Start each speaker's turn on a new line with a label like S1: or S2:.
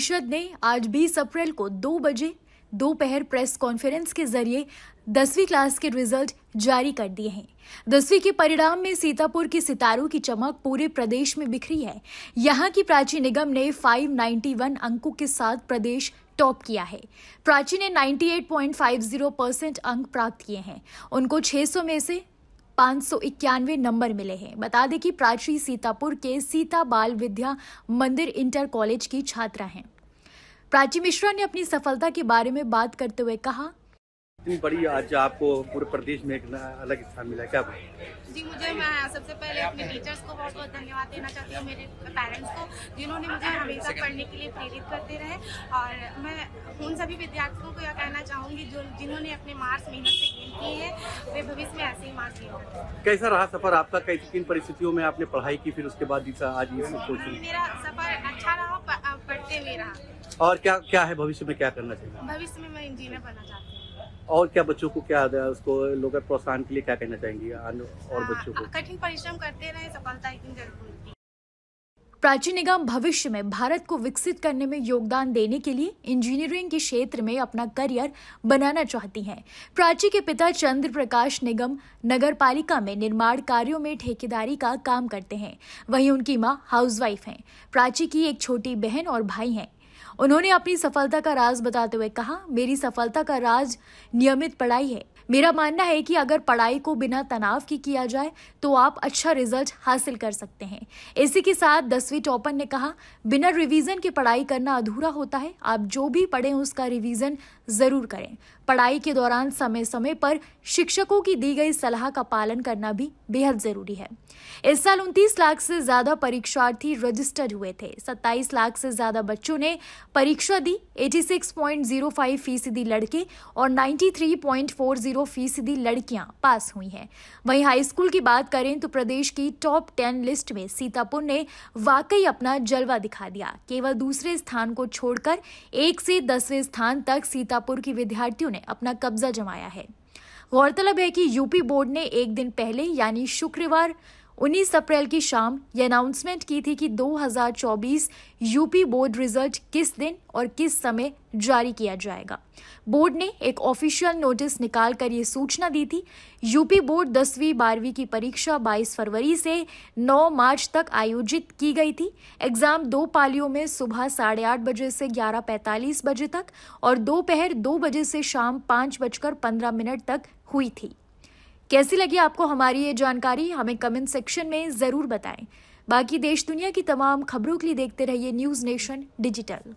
S1: परिषद ने आज 20 अप्रैल को दो बजे दोपहर प्रेस कॉन्फ्रेंस के जरिए दसवीं क्लास के रिजल्ट जारी कर दिए हैं दसवीं के परिणाम में सीतापुर के सितारों की चमक पूरे प्रदेश में बिखरी है यहाँ की प्राची निगम ने 591 अंकों के साथ प्रदेश टॉप किया है प्राची ने 98.50 परसेंट अंक प्राप्त किए हैं उनको 600 में से 591 नंबर मिले हैं बता दें कि प्राची सीतापुर के सीता बाल विद्या मंदिर इंटर कॉलेज की छात्रा हैं प्राची मिश्रा ने अपनी सफलता के बारे में बात करते हुए कहा
S2: इतनी बड़ी आज आपको पूरे प्रदेश में एक अलग स्थान मिला क्या जी मुझे मैं सबसे पहले अपने टीचर्स को बहुत बहुत धन्यवाद देना चाहती हूँ मेरे पेरेंट्स को जिन्होंने मुझे हमेशा पढ़ने के लिए प्रेरित करते रहे और मैं उन सभी विद्यार्थियों को यह कहना चाहूँगी जो जिन्होंने अपने मार्क्स मेहनत से गेन किए हैं भविष्य में ऐसे ही कैसा रहा सफर आपका कई किन परिस्थितियों में आपने पढ़ाई की फिर उसके बाद आज ये हाँ, मेरा सफर अच्छा रहा पढ़ते हुए रहा और क्या क्या है भविष्य में क्या करना चाहिए भविष्य में मैं इंजीनियर बनना चाहती हूँ और क्या बच्चों को क्या उसको लोग प्रोत्साहन के लिए क्या कहना चाहेंगे और हाँ, बच्चों को कठिन परिश्रम करते रहे सफलता एक दिन जरूर
S1: प्राची निगम भविष्य में भारत को विकसित करने में योगदान देने के लिए इंजीनियरिंग के क्षेत्र में अपना करियर बनाना चाहती हैं प्राची के पिता चंद्र प्रकाश निगम नगर पालिका में निर्माण कार्यों में ठेकेदारी का काम करते हैं वहीं उनकी माँ हाउसवाइफ हैं प्राची की एक छोटी बहन और भाई हैं उन्होंने अपनी सफलता का राज बताते हुए कहा मेरी सफलता का राज नियमित पढ़ाई है मेरा मानना है कि अगर पढ़ाई को बिना तनाव की किया जाए तो आप अच्छा रिजल्ट हासिल कर सकते हैं इसी के साथ दसवीं टॉपर ने कहा बिना रिवीजन के पढ़ाई करना अधूरा होता है आप जो भी पढ़ें उसका रिवीजन ज़रूर करें पढ़ाई के दौरान समय समय पर शिक्षकों की दी गई सलाह का पालन करना भी बेहद ज़रूरी है इस साल उनतीस लाख से ज़्यादा परीक्षार्थी रजिस्टर्ड हुए थे सत्ताईस लाख से ज़्यादा बच्चों ने परीक्षा दी eighty six point zero five फीसदी लड़के और ninety three point four zero zero फीसदी लड़कियां पास हुई हैं वहीं हाई स्कूल की बात करें तो प्रदेश की टॉप टेन लिस्ट में सीतापुर ने वाकई अपना जलवा दिखा दिया केवल दूसरे स्थान को छोड़कर एक से दसवें स्थान तक सीतापुर की विद्यार्थियों ने अपना कब्जा जमाया है गौरतलब है कि यूपी बोर्ड ने एक दिन पहले यानी शुक्रवार 19 अप्रैल की शाम ये अनाउंसमेंट की थी कि 2024 यूपी बोर्ड रिजल्ट किस दिन और किस समय जारी किया जाएगा बोर्ड ने एक ऑफिशियल नोटिस निकाल कर ये सूचना दी थी यूपी बोर्ड दसवीं बारहवीं की परीक्षा 22 फरवरी से 9 मार्च तक आयोजित की गई थी एग्जाम दो पालियों में सुबह साढ़े आठ बजे से ग्यारह पैंतालीस बजे तक और दोपहर दो, दो बजे से शाम पाँच बजकर पंद्रह मिनट तक हुई थी कैसी लगी आपको हमारी ये जानकारी हमें कमेंट सेक्शन में ज़रूर बताएं बाकी देश दुनिया की तमाम खबरों के लिए देखते रहिए न्यूज़ नेशन डिजिटल